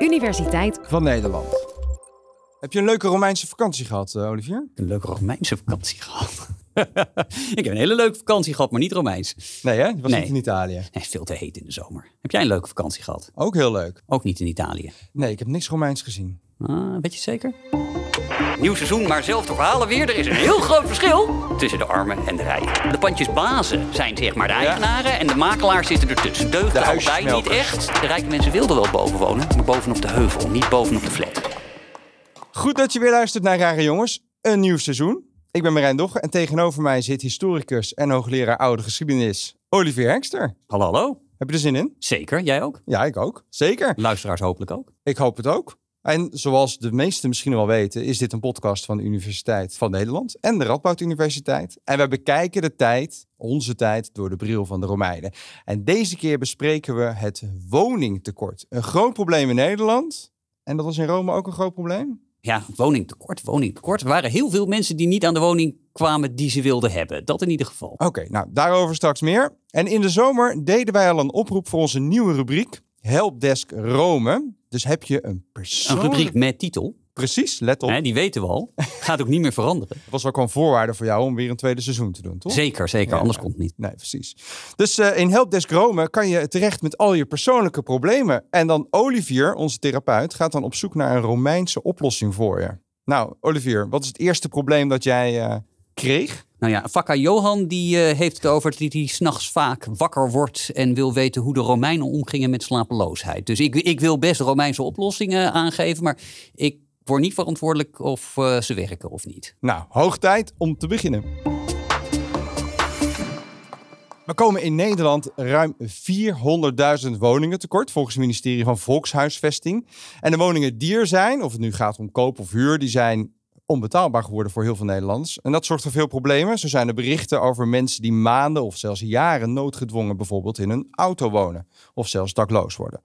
Universiteit van Nederland. Heb je een leuke Romeinse vakantie gehad, eh, Olivier? Een leuke Romeinse vakantie gehad? ik heb een hele leuke vakantie gehad, maar niet Romeins. Nee, hè? Je was nee. niet in Italië. Nee, veel te heet in de zomer. Heb jij een leuke vakantie gehad? Ook heel leuk. Ook niet in Italië. Nee, ik heb niks Romeins gezien. Ah, weet je zeker? Nieuw seizoen, maar zelfde verhalen weer. Er is een heel groot verschil tussen de armen en de rijken. De pandjesbazen zijn zeg maar de eigenaren en de makelaars zitten ertussen. Deugden de allebei niet echt. De rijke mensen wilden wel boven wonen, maar bovenop de heuvel, niet bovenop de flat. Goed dat je weer luistert naar Rare Jongens. Een nieuw seizoen. Ik ben Marijn Dogge en tegenover mij zit historicus en hoogleraar oude geschiedenis Olivier Hengster. Hallo, hallo. Heb je er zin in? Zeker, jij ook? Ja, ik ook. Zeker. Luisteraars hopelijk ook. Ik hoop het ook. En zoals de meesten misschien wel weten, is dit een podcast van de Universiteit van Nederland en de Radboud Universiteit. En we bekijken de tijd, onze tijd, door de bril van de Romeinen. En deze keer bespreken we het woningtekort. Een groot probleem in Nederland. En dat was in Rome ook een groot probleem. Ja, woningtekort, woningtekort. Er waren heel veel mensen die niet aan de woning kwamen die ze wilden hebben. Dat in ieder geval. Oké, nou daarover straks meer. En in de zomer deden wij al een oproep voor onze nieuwe rubriek. Helpdesk Rome. Dus heb je een persoon. Een rubriek met titel. Precies, let op. die weten we al. Gaat ook niet meer veranderen. Dat was ook wel een voorwaarde voor jou om weer een tweede seizoen te doen, toch? Zeker, zeker. Anders komt het niet. Nee, precies. Dus eh, in Helpdesk Rome kan je terecht met al je persoonlijke problemen. En dan Olivier, onze therapeut, gaat dan op zoek naar een Romeinse oplossing voor je. Nou, Olivier, wat is het eerste probleem dat jij eh, kreeg. Nou ja, Vakka Johan die, eh, heeft het over dat hij s'nachts vaak wakker wordt en wil weten hoe de Romeinen omgingen met slapeloosheid. Dus ik, ik wil best Romeinse oplossingen aangeven, maar ik word niet verantwoordelijk of eh, ze werken of niet. Nou, hoog tijd om te beginnen. We komen in Nederland ruim 400.000 woningen tekort, volgens het ministerie van Volkshuisvesting. En de woningen die er zijn, of het nu gaat om koop of huur, die zijn onbetaalbaar geworden voor heel veel Nederlanders. En dat zorgt voor veel problemen. Zo zijn er berichten over mensen die maanden of zelfs jaren noodgedwongen bijvoorbeeld in een auto wonen. Of zelfs dakloos worden.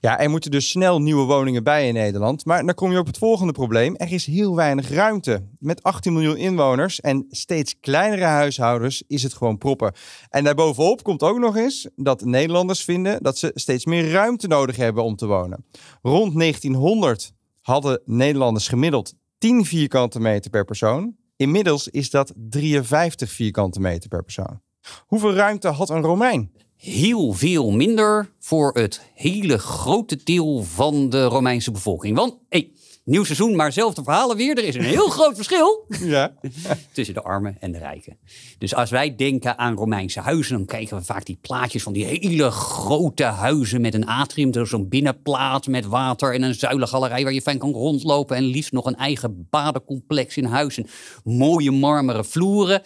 Ja, er moeten dus snel nieuwe woningen bij in Nederland. Maar dan kom je op het volgende probleem. Er is heel weinig ruimte. Met 18 miljoen inwoners en steeds kleinere huishoudens is het gewoon proppen. En daarbovenop komt ook nog eens dat Nederlanders vinden dat ze steeds meer ruimte nodig hebben om te wonen. Rond 1900 hadden Nederlanders gemiddeld 10 vierkante meter per persoon. Inmiddels is dat 53 vierkante meter per persoon. Hoeveel ruimte had een Romein? Heel veel minder voor het hele grote deel van de Romeinse bevolking. Want hey, Nieuw seizoen, maar zelfde verhalen weer. Er is een heel groot verschil ja. tussen de armen en de rijken. Dus als wij denken aan Romeinse huizen, dan kijken we vaak die plaatjes van die hele grote huizen met een atrium. Dus zo'n binnenplaat met water en een zuilengalerij waar je fijn kan rondlopen. En liefst nog een eigen badencomplex in huis. En mooie marmeren vloeren.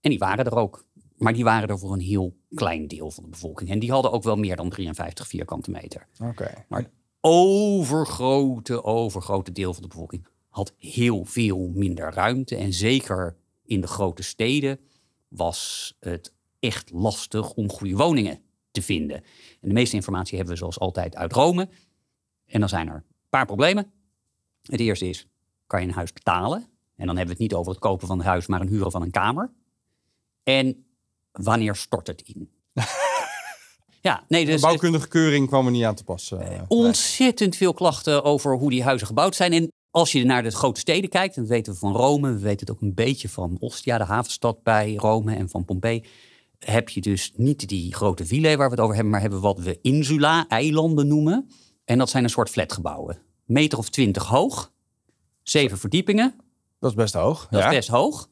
En die waren er ook. Maar die waren er voor een heel klein deel van de bevolking. En die hadden ook wel meer dan 53 vierkante meter. Oké. Maar overgrote, overgrote deel van de bevolking had heel veel minder ruimte. En zeker in de grote steden was het echt lastig om goede woningen te vinden. En de meeste informatie hebben we zoals altijd uit Rome. En dan zijn er een paar problemen. Het eerste is, kan je een huis betalen? En dan hebben we het niet over het kopen van een huis, maar een huren van een kamer. En wanneer stort het in? Ja, de dus bouwkundige keuring kwam er niet aan te passen. Eh, eh, ontzettend veel klachten over hoe die huizen gebouwd zijn. En als je naar de grote steden kijkt, en dat weten we van Rome, we weten het ook een beetje van Ostia, de havenstad bij Rome en van Pompei, Heb je dus niet die grote villa waar we het over hebben, maar hebben wat we insula, eilanden noemen. En dat zijn een soort flatgebouwen. Meter of twintig hoog, zeven verdiepingen. Dat is best hoog. Dat ja. is best hoog.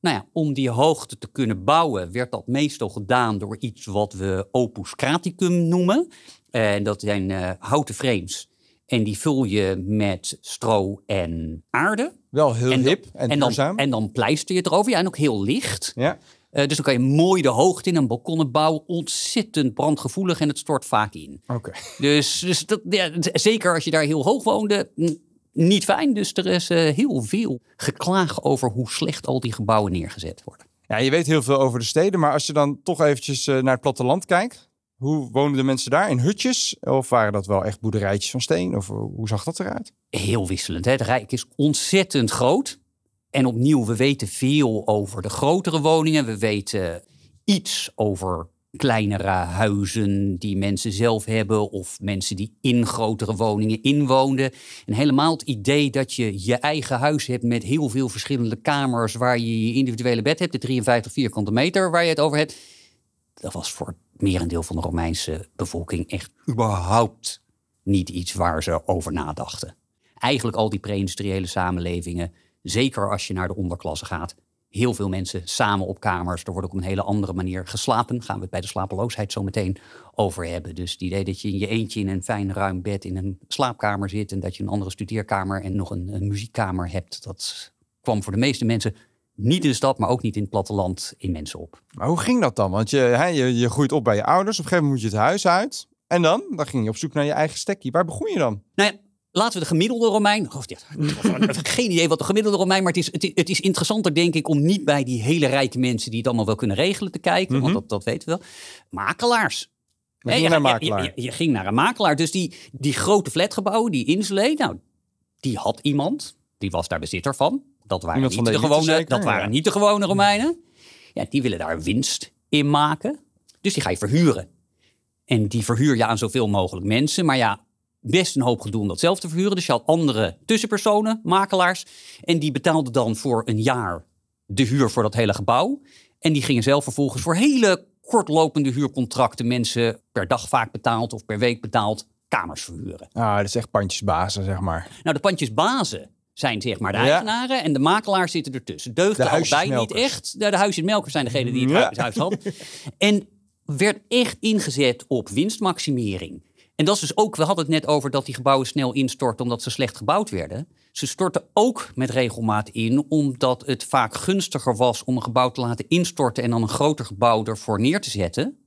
Nou ja, om die hoogte te kunnen bouwen, werd dat meestal gedaan door iets wat we opus craticum noemen. En dat zijn eh, houten frames. En die vul je met stro en aarde. Wel heel hip en, en dan, en dan pleister je erover. Ja, en ook heel licht. Ja. Eh, dus dan kan je mooi de hoogte in een balkonnen bouwen. Ontzettend brandgevoelig en het stort vaak in. Oké. Dus, dus dat, ja, zeker als je daar heel hoog woonde, mm, niet fijn. Dus er is eh, heel veel geklaag over hoe slecht al die gebouwen neergezet worden. Ja, je weet heel veel over de steden, maar als je dan toch eventjes eh, naar het platteland kijkt, hoe wonen de mensen daar? In hutjes? Of waren dat wel echt boerderijtjes van steen? Of eh, hoe zag dat eruit? Heel wisselend. Hè? Het Rijk is ontzettend groot. En opnieuw, we weten veel over de grotere woningen. We weten iets over kleinere huizen die mensen zelf hebben of mensen die in grotere woningen inwoonden. En helemaal het idee dat je je eigen huis hebt met heel veel verschillende kamers waar je je individuele bed hebt, de 53 vierkante meter waar je het over hebt. Dat was voor het merendeel van de Romeinse bevolking echt überhaupt niet iets waar ze over nadachten. Eigenlijk al die pre-industriële samenlevingen, zeker als je naar de onderklasse gaat, heel veel mensen samen op kamers. Er wordt ook op een hele andere manier geslapen. Gaan we het bij de slapeloosheid zo meteen over hebben. Dus het idee dat je in je eentje in een fijn ruim bed in een slaapkamer zit. en dat je een andere studeerkamer en nog een, muziekkamer hebt. dat kwam voor de meeste mensen niet in de stad, maar ook niet in het platteland in mensen op. Maar hoe ging dat dan? Want je, je, groeit op bij je ouders. op een gegeven moment moet je het huis uit. En dan? Dan ging je op zoek naar je eigen stekkie. Waar begon je dan? Nou Laten we de gemiddelde Romein. Oh, heb geen idee wat de gemiddelde Romein. Maar het is, het, is interessanter, denk ik, om niet bij die hele rijke mensen die het allemaal wel kunnen regelen te kijken. Want mhm. dat, dat weten we wel. Makelaars. Je, ging je, naar je, ging naar een makelaar. Dus die, die grote flatgebouwen, die Inslee, nou, die had iemand. Die was daar bezitter van. Dat waren, niet de, gewone, dat waren niet de gewone Romeinen. Ja, die willen daar winst in maken. Dus die ga je verhuren. En die verhuur je aan zoveel mogelijk mensen. Maar ja, best een hoop gedoe om dat zelf te verhuren. Dus je had andere tussenpersonen, makelaars. En die betaalden dan voor een jaar de huur voor dat hele gebouw. En die gingen zelf vervolgens voor hele kortlopende huurcontracten mensen per dag vaak betaald of per week betaald kamers verhuren. Ah, dat is echt pandjesbazen, zeg maar. Nou, de pandjesbazen zijn zeg maar de eigenaren en de makelaars zitten ertussen. Deugden de allebei niet echt. De, de huisjesmelkers zijn degene die het huis had. En werd echt ingezet op winstmaximering. En dat is dus ook, we hadden het net over dat die gebouwen snel instorten omdat ze slecht gebouwd werden. Ze stortten ook met regelmaat in omdat het vaak gunstiger was om een gebouw te laten instorten en dan een groter gebouw ervoor neer te zetten,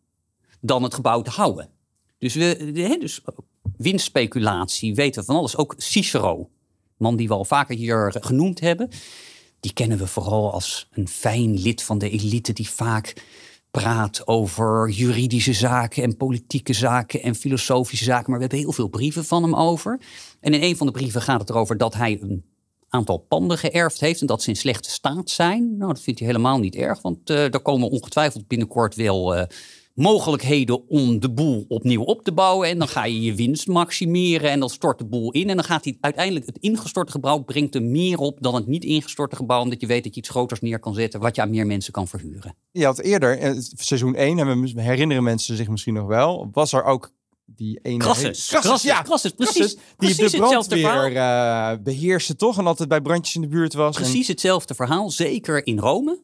dan het gebouw te houden. Dus, we, dus winstspeculatie weten we van alles. Ook Cicero, man die we al vaker hier genoemd hebben, die kennen we vooral als een fijn lid van de elite die vaak praat over juridische zaken en politieke zaken en filosofische zaken. Maar we hebben heel veel brieven van hem over. En in een van de brieven gaat het erover dat hij een aantal panden geërfd heeft en dat ze in slechte staat zijn. Nou, dat vindt hij helemaal niet erg, want uh, eh, daar komen ongetwijfeld binnenkort wel eh, mogelijkheden om de boel opnieuw op te bouwen. En dan ga je je winst maximeren en dan stort de boel in. En dan gaat hij uiteindelijk het ingestorte gebouw brengt er meer op dan het niet ingestorte gebouw. Omdat je weet dat je iets groters neer kan zetten wat je aan meer mensen kan verhuren. Je had eerder, eh, seizoen 1, en we herinneren mensen zich misschien nog wel, was er ook die ene ja. precies, die precies de brandweer eh, beheerste toch? En altijd bij brandjes in de buurt was. Precies hetzelfde verhaal, zeker in Rome.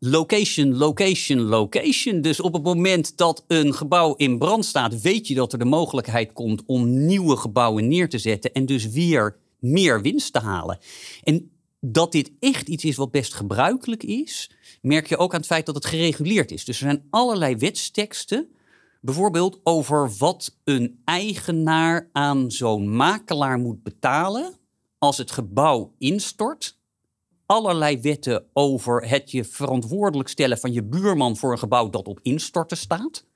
Location, location, location. Dus op het moment dat een gebouw in brand staat... weet je dat er de mogelijkheid komt om nieuwe gebouwen neer te zetten... en dus weer meer winst te halen. En dat dit echt iets is wat best gebruikelijk is... merk je ook aan het feit dat het gereguleerd is. Dus er zijn allerlei wetsteksten Bijvoorbeeld over wat een eigenaar aan zo'n makelaar moet betalen als het gebouw instort. Allerlei wetten over het je verantwoordelijk stellen van je buurman voor een gebouw dat op instorten staat.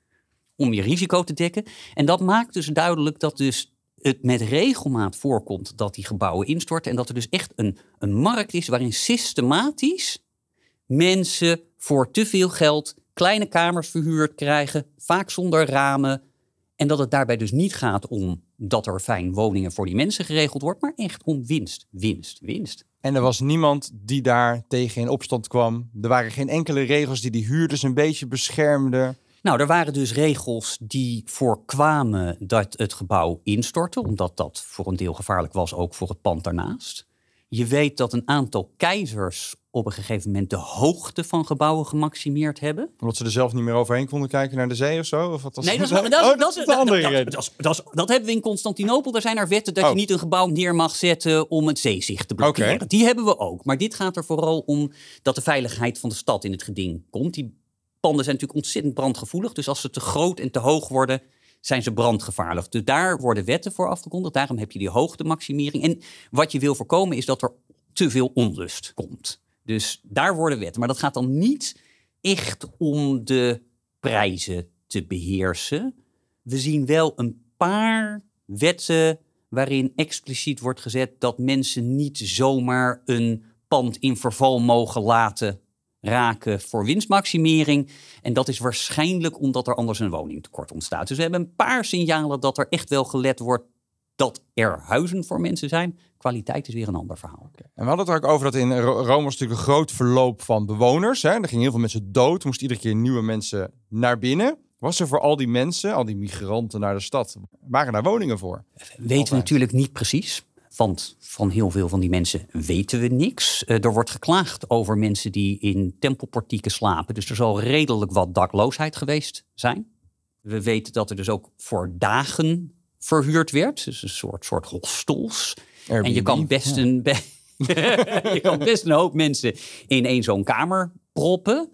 Om je risico te dekken. En dat maakt dus duidelijk dat dus het met regelmaat voorkomt dat die gebouwen instorten. En dat er dus echt een, een markt is waarin systematisch mensen voor te veel geld kleine kamers verhuurd krijgen, vaak zonder ramen. En dat het daarbij dus niet gaat om dat er fijn woningen voor die mensen geregeld wordt, maar echt om winst, winst, winst. En er was niemand die daar tegen in opstand kwam. Er waren geen enkele regels die die huurders een beetje beschermden. Nou, er waren dus regels die voorkwamen dat het gebouw instortte, omdat dat voor een deel gevaarlijk was ook voor het pand daarnaast. Je weet dat een aantal keizers op een gegeven moment de hoogte van gebouwen gemaximeerd hebben. Omdat ze er zelf niet meer overheen konden kijken naar de zee of zo? Of wat was nee, dat, oh, dat, dat, dat is het andere Dat, hebben we in Constantinopel. Daar zijn er wetten dat je oh. niet een gebouw neer mag zetten om het zeezicht te blokkeren. Die hebben we ook. Maar dit gaat er vooral om dat de veiligheid van de stad in het geding komt. Die panden zijn natuurlijk ontzettend brandgevoelig. Dus als ze te groot en te hoog worden, zijn ze brandgevaarlijk. Dus daar worden wetten voor afgekondigd. Daarom heb je die hoogtemaximering. En wat je wil voorkomen is dat er te veel onrust komt. Dus daar worden wetten. Maar dat gaat dan niet echt om de prijzen te beheersen. We zien wel een paar wetten waarin expliciet wordt gezet dat mensen niet zomaar een pand in verval mogen laten raken voor winstmaximering. En dat is waarschijnlijk omdat er anders een woningtekort ontstaat. Dus we hebben een paar signalen dat er echt wel gelet wordt dat er huizen voor mensen zijn kwaliteit is weer een ander verhaal. En we hadden het er ook over dat in Rome was natuurlijk een groot verloop van bewoners. Hè? Er gingen heel veel mensen dood. moest moesten iedere keer nieuwe mensen naar binnen. Was er voor al die mensen, al die migranten naar de stad, waren daar woningen voor? Weten we natuurlijk niet precies. Want van heel veel van die mensen weten we niks. Eh, er wordt geklaagd over mensen die in tempelportieken slapen. Dus er zal redelijk wat dakloosheid geweest zijn. We weten dat er dus ook voor dagen verhuurd werd. Dus een soort, soort hostels en je kan best een. je kan best een hoop mensen in één zo'n kamer proppen.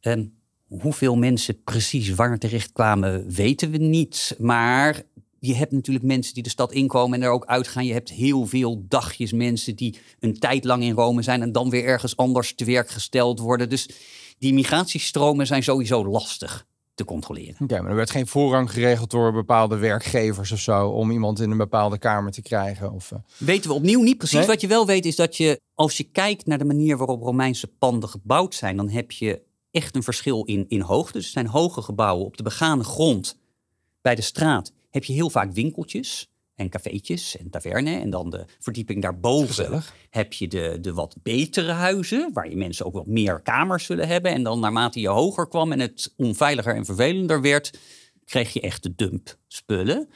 En ehm, hoeveel mensen precies waar terecht kwamen, weten we niet. Maar je hebt natuurlijk mensen die de stad inkomen en er ook uitgaan. Je hebt heel veel dagjes mensen die een tijd lang in Rome zijn en dan weer ergens anders te werk gesteld worden. Dus die migratiestromen zijn sowieso lastig te controleren. Oké, maar er werd geen voorrang geregeld door bepaalde werkgevers of zo om iemand in een bepaalde kamer te krijgen? Of, eh. Weten we opnieuw niet precies. Wat je wel weet is dat je, als je kijkt naar de manier waarop Romeinse panden gebouwd zijn, dan heb je echt een verschil in, in hoogte. Dus zijn hoge gebouwen op de begane grond bij de straat. Heb je heel vaak winkeltjes en cafeetjes en tavernen. En dan de verdieping daarboven Gezellig. heb je de, de wat betere huizen, waar je mensen ook wat meer kamers zullen hebben. En dan naarmate je hoger kwam en het onveiliger en vervelender werd, kreeg je echt de dump spullen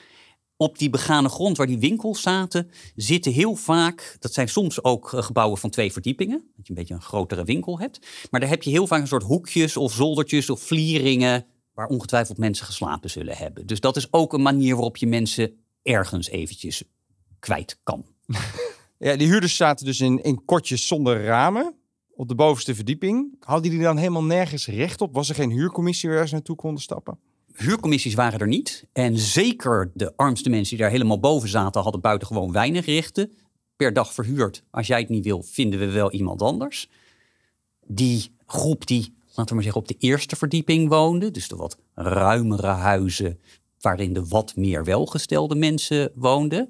op die begane grond waar die winkels zaten, zitten heel vaak. Dat zijn soms ook eh, gebouwen van twee verdiepingen. Dat je een beetje een grotere winkel hebt. Maar daar heb je heel vaak een soort hoekjes of zoldertjes of vlieringen. waar ongetwijfeld mensen geslapen zullen hebben. Dus dat is ook een manier waarop je mensen ergens eventjes kwijt kan. Ja, die huurders zaten dus in, in kortjes zonder ramen op de bovenste verdieping. Hadden die dan helemaal nergens recht op? Was er geen huurcommissie waar ze naartoe konden stappen? Huurcommissies waren er niet. En zeker de armste mensen die daar helemaal boven zaten, hadden buitengewoon weinig rechten. Per dag verhuurd. Als jij het niet wil, vinden we wel iemand anders. Die groep die, laten we maar zeggen, op de eerste verdieping woonde. Dus de wat ruimere huizen waarin de wat meer welgestelde mensen woonden.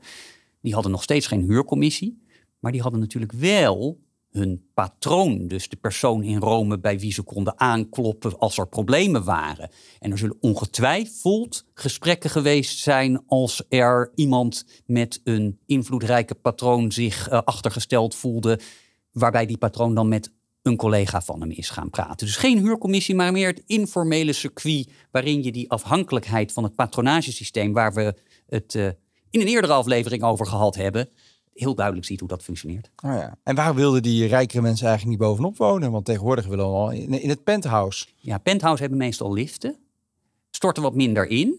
Die hadden nog steeds geen huurcommissie, maar die hadden natuurlijk wel hun patroon, dus de persoon in Rome bij wie ze konden aankloppen als er problemen waren. En er zullen ongetwijfeld gesprekken geweest zijn als er iemand met een invloedrijke patroon zich eh, achtergesteld voelde, waarbij die patroon dan met een collega van hem is gaan praten. Dus geen huurcommissie, maar meer het informele circuit waarin je die afhankelijkheid van het patronagesysteem, waar we het eh, in een eerdere aflevering over gehad hebben, heel duidelijk ziet hoe dat functioneert. Oh ja. En waar wilden die rijkere mensen eigenlijk niet bovenop wonen? Want tegenwoordig willen we al in, het penthouse. Ja, penthouse hebben meestal liften, storten wat minder in.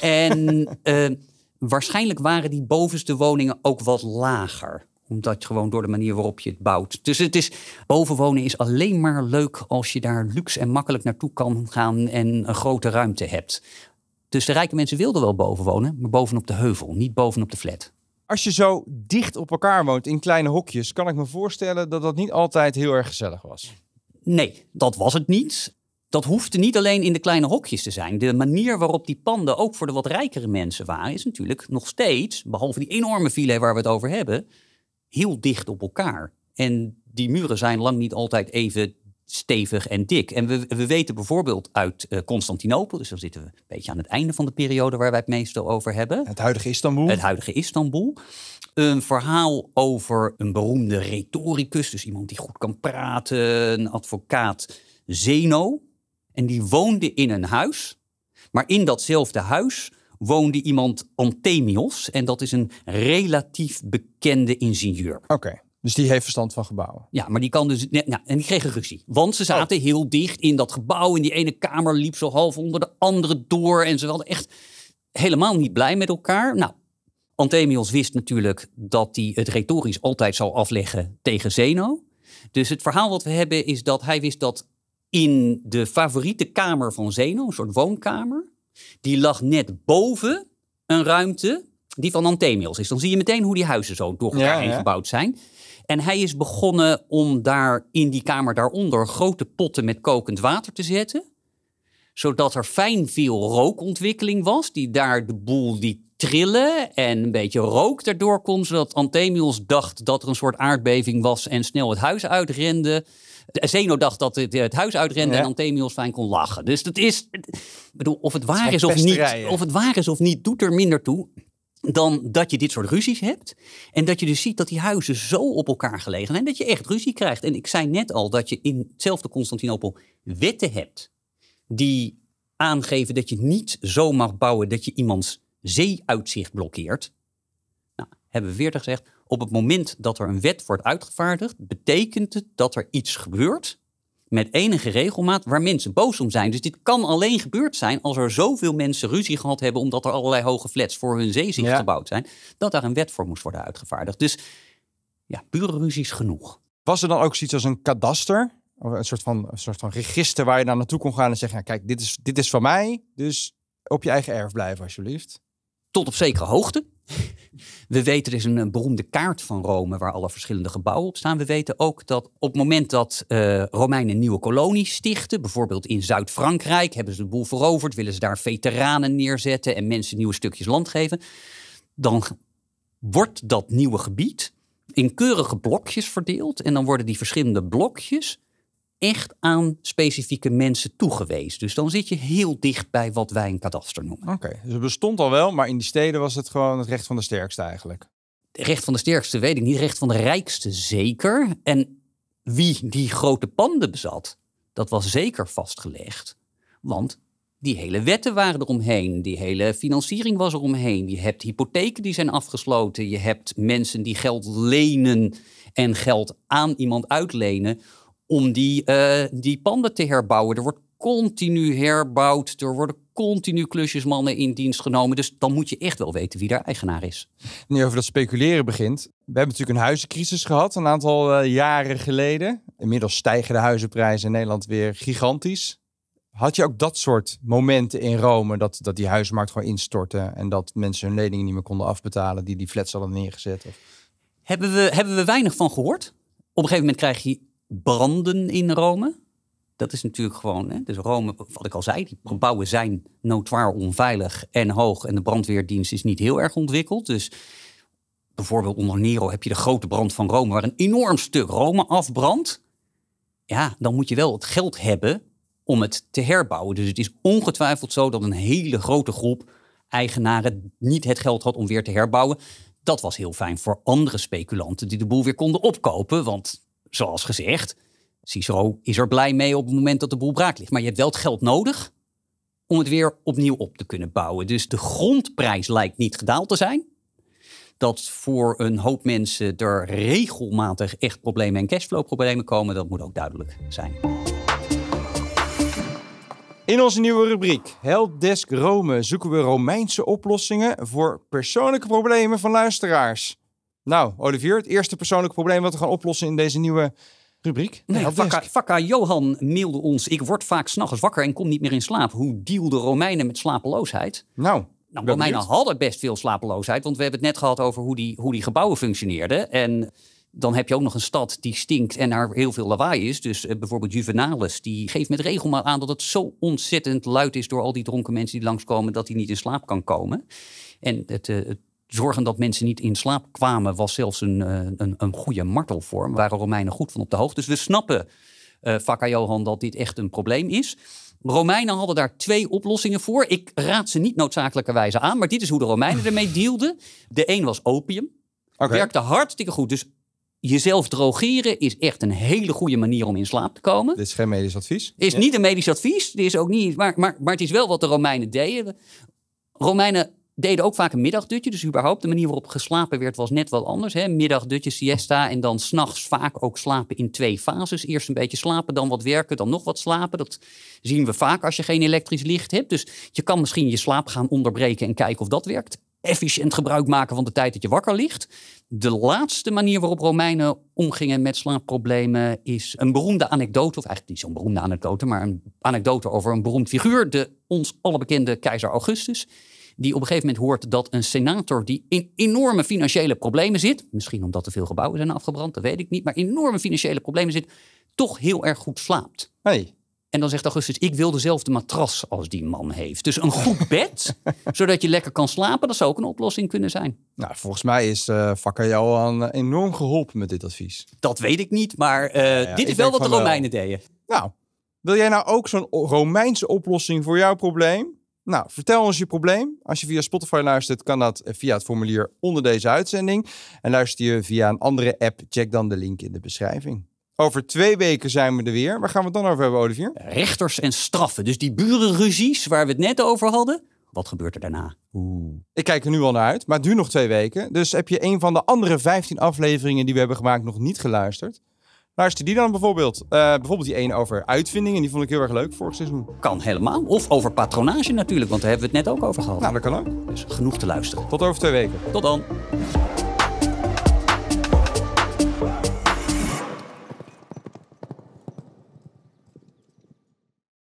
en eh, waarschijnlijk waren die bovenste woningen ook wat lager omdat gewoon door de manier waarop je het bouwt. Dus het is, bovenwonen is alleen maar leuk als je daar luxe en makkelijk naartoe kan gaan en een grote ruimte hebt. Dus de rijke mensen wilden wel boven wonen, maar bovenop de heuvel, niet bovenop de flat. Als je zo dicht op elkaar woont in kleine hokjes, kan ik me voorstellen dat dat niet altijd heel erg gezellig was. Nee, dat was het niet. Dat hoefde niet alleen in de kleine hokjes te zijn. De manier waarop die panden ook voor de wat rijkere mensen waren, is natuurlijk nog steeds, behalve die enorme file waar we het over hebben, heel dicht op elkaar. En die muren zijn lang niet altijd even stevig en dik. En we, we weten bijvoorbeeld uit eh, Constantinopel, dus dan zitten we een beetje aan het einde van de periode waar wij het meestal over hebben. Het huidige Istanbul. Het huidige Istanbul. Een verhaal over een beroemde retoricus, dus iemand die goed kan praten, een advocaat, Zeno. En die woonde in een huis, maar in datzelfde huis woonde iemand Antemios En dat is een relatief bekende ingenieur. Oké. Dus die heeft verstand van gebouwen. Ja, maar die kan dus. Nee, nou, en die kregen ruzie. Want ze zaten oh. heel dicht in dat gebouw. En die ene kamer liep zo half onder de andere door. En ze hadden echt helemaal niet blij met elkaar. Nou, Antemios wist natuurlijk dat hij het retorisch altijd zou afleggen tegen Zeno. Dus het verhaal wat we hebben is dat hij wist dat in de favoriete kamer van Zeno, een soort woonkamer, die lag net boven een ruimte die van antemios is. Dan zie je meteen hoe die huizen zo door elkaar ja, gebouwd zijn. En hij is begonnen om daar in die kamer daaronder grote potten met kokend water te zetten zodat er fijn veel rookontwikkeling was, die daar de boel die trillen en een beetje rook daardoor kon, zodat Anthemios dacht dat er een soort aardbeving was en snel het huis uitrende. Eh, Zeno dacht dat het, eh, het huis uitrende en Anthemios fijn kon lachen. Dus dat is, bedoel, of het waar is, is of niet, of het waar is of niet, doet er minder toe dan dat je dit soort ruzies hebt. En dat je dus ziet dat die huizen zo op elkaar gelegen zijn dat je echt ruzie krijgt. En ik zei net al dat je in hetzelfde Constantinopel wetten hebt die aangeven dat je niet zo mag bouwen dat je iemands zeeuitzicht blokkeert. Nou, hebben we weer gezegd, op het moment dat er een wet wordt uitgevaardigd, betekent het dat er iets gebeurt met enige regelmaat waar mensen boos om zijn. Dus dit kan alleen gebeurd zijn als er zoveel mensen ruzie gehad hebben omdat er allerlei hoge flats voor hun zeezicht gebouwd zijn, dat daar een wet voor moest worden uitgevaardigd. Dus ja, pure ruzie is genoeg. Was er dan ook zoiets als een kadaster? Of een soort van, soort van register waar je dan naartoe kon gaan en zeggen: nou, Kijk, dit is, dit is van mij, dus op je eigen erf blijven, alsjeblieft. Tot op zekere hoogte. We weten, er is een, beroemde kaart van Rome waar alle verschillende gebouwen op staan. We weten ook dat op het moment dat eh, Romeinen nieuwe kolonies stichten, bijvoorbeeld in Zuid-Frankrijk, hebben ze de boel veroverd, willen ze daar veteranen neerzetten en mensen nieuwe stukjes land geven, dan wordt dat nieuwe gebied in keurige blokjes verdeeld. En dan worden die verschillende blokjes echt aan specifieke mensen toegewezen. Dus dan zit je heel dicht bij wat wij een kadaster noemen. Oké, okay, dus het bestond al wel, maar in die steden was het gewoon het recht van de sterkste eigenlijk. Recht van de sterkste weet ik niet, recht van de rijkste zeker. En wie die grote panden bezat, dat was zeker vastgelegd. Want die hele wetten waren eromheen, die hele financiering was eromheen. Je hebt hypotheken die zijn afgesloten, je hebt mensen die geld lenen en geld aan iemand uitlenen om die, eh, die panden te herbouwen. Er wordt continu herbouwd, er worden continu klusjesmannen in dienst genomen. Dus dan moet je echt wel weten wie daar eigenaar is. Nu over dat speculeren begint. We hebben natuurlijk een huizencrisis gehad een aantal eh, jaren geleden. Inmiddels stijgen de huizenprijzen in Nederland weer gigantisch. Had je ook dat soort momenten in Rome dat, dat die huizenmarkt gewoon instortte en dat mensen hun leningen niet meer konden afbetalen die die flats hadden neergezet? Of... Hebben, we, hebben we weinig van gehoord? Op een gegeven moment krijg je branden in Rome. Dat is natuurlijk gewoon, hè? dus Rome, wat ik al zei, die gebouwen zijn notoire onveilig en hoog. En de brandweerdienst is niet heel erg ontwikkeld. Dus bijvoorbeeld onder Nero heb je de grote brand van Rome, waar een enorm stuk Rome afbrandt. Ja, dan moet je wel het geld hebben om het te herbouwen. Dus het is ongetwijfeld zo dat een hele grote groep eigenaren niet het geld had om weer te herbouwen. Dat was heel fijn voor andere speculanten die de boel weer konden opkopen. Want zoals gezegd, Cicero is er blij mee op het moment dat de boel braak ligt. Maar je hebt wel het geld nodig om het weer opnieuw op te kunnen bouwen. Dus de grondprijs lijkt niet gedaald te zijn. Dat voor een hoop mensen er regelmatig echt problemen en cashflow-problemen komen, dat moet ook duidelijk zijn. In onze nieuwe rubriek Helpdesk Rome zoeken we Romeinse oplossingen voor persoonlijke problemen van luisteraars. Nou, Olivier, het eerste persoonlijke probleem wat we gaan oplossen in deze nieuwe rubriek. Nee, Johan mailde ons. Ik word vaak s'nachts wakker en kom niet meer in slaap. Hoe de Romeinen met slapeloosheid? Nou, nou, Romeinen hadden best veel slapeloosheid, want we hebben het net gehad over hoe die, hoe die gebouwen functioneerden. En dan heb je ook nog een stad die stinkt en daar heel veel lawaai is. Dus eh, bijvoorbeeld Juvenalis, die geeft met regelmaat aan dat het zo ontzettend luid is door al die dronken mensen die langskomen, dat hij niet in slaap kan komen. En het, eh, het zorgen dat mensen niet in slaap kwamen, was zelfs een, eh, een, een goede martelvorm. Waren Romeinen goed van op de hoogte. Dus we snappen, uh, Johan, dat dit echt een probleem is. Romeinen hadden daar twee oplossingen voor. Ik raad ze niet noodzakelijkerwijze aan, maar dit is hoe de Romeinen ermee dealden. De een was opium. Okay. Werkte hartstikke goed. Dus jezelf drogeren is echt een hele goede manier om in slaap te komen. Dit is geen medisch advies. Is niet een medisch advies. Dit is ook niet, maar, maar, maar het is wel wat de Romeinen deden. Romeinen deden ook vaak een middagdutje. Dus überhaupt de manier waarop geslapen werd was net wat anders. Hè? Middagdutje, siesta en dan s'nachts vaak ook slapen in twee fases. Eerst een beetje slapen, dan wat werken, dan nog wat slapen. Dat zien we vaak als je geen elektrisch licht hebt. Dus je kan misschien je slaap gaan onderbreken en kijken of dat werkt. Efficiënt gebruik maken van de tijd dat je wakker ligt. De laatste manier waarop Romeinen omgingen met slaapproblemen is een beroemde anekdote, of eigenlijk niet zo'n beroemde anekdote, maar een anekdote over een beroemd figuur, de ons alle bekende keizer Augustus die op een gegeven moment hoort dat een senator die in enorme financiële problemen zit, misschien omdat er veel gebouwen zijn afgebrand, dat weet ik niet, maar enorme financiële problemen zit, toch heel erg goed slaapt. Hey. En dan zegt Augustus, ik wil dezelfde matras als die man heeft. Dus een goed bed, zodat je lekker kan slapen, dat zou ook een oplossing kunnen zijn. Nou, volgens mij is uh, eh, Vakker jou aan eh, enorm geholpen met dit advies. Dat weet ik niet, maar eh, nou dit is wel wat de Romeinen deden. Nou, wil jij nou ook zo'n Romeinse oplossing voor jouw probleem? Nou, vertel ons je probleem. Als je via Spotify luistert, kan dat via het formulier onder deze uitzending. En luister je via een andere app, check dan de link in de beschrijving. Over twee weken zijn we er weer. Waar gaan we het dan over hebben, Olivier? Rechters en straffen. Dus die burenruzies waar we het net over hadden. Wat gebeurt er daarna? Oeh. Ik kijk er nu al naar uit, maar het duurt nog twee weken. Dus heb je een van de andere 15 afleveringen die we hebben gemaakt nog niet geluisterd? is die dan bijvoorbeeld. Eh, bijvoorbeeld die ene over uitvindingen. Die vond ik heel erg leuk vorig seizoen. Kan helemaal. Of over patronage natuurlijk, want daar hebben we het net ook over gehad. Nou, dat kan ook. Dus genoeg te luisteren. Tot over twee weken. Tot dan.